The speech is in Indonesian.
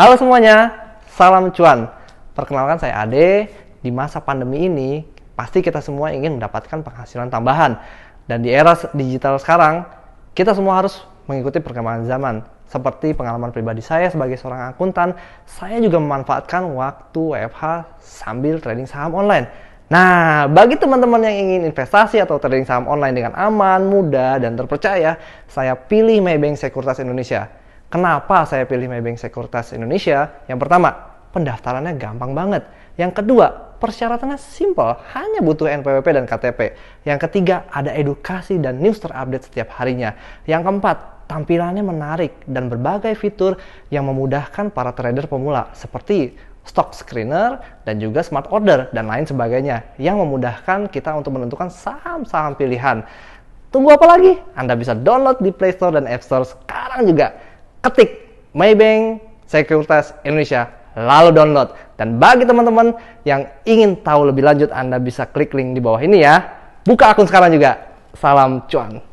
Halo semuanya, salam cuan. Perkenalkan saya Ade. Di masa pandemi ini, pasti kita semua ingin mendapatkan penghasilan tambahan. Dan di era digital sekarang, kita semua harus mengikuti perkembangan zaman. Seperti pengalaman pribadi saya sebagai seorang akuntan, saya juga memanfaatkan waktu WFH sambil trading saham online. Nah, bagi teman-teman yang ingin investasi atau trading saham online dengan aman, mudah, dan terpercaya, saya pilih Maybank Sekuritas Indonesia Kenapa saya pilih Maybank Sekuritas Indonesia? Yang pertama, pendaftarannya gampang banget. Yang kedua, persyaratannya simple, hanya butuh NPWP dan KTP. Yang ketiga, ada edukasi dan news terupdate setiap harinya. Yang keempat, tampilannya menarik dan berbagai fitur yang memudahkan para trader pemula seperti stock screener dan juga smart order dan lain sebagainya yang memudahkan kita untuk menentukan saham-saham pilihan. Tunggu apa lagi? Anda bisa download di Play Store dan App Store sekarang juga ketik Maybank Sekuritas Indonesia lalu download. Dan bagi teman-teman yang ingin tahu lebih lanjut Anda bisa klik link di bawah ini ya. Buka akun sekarang juga. Salam cuan.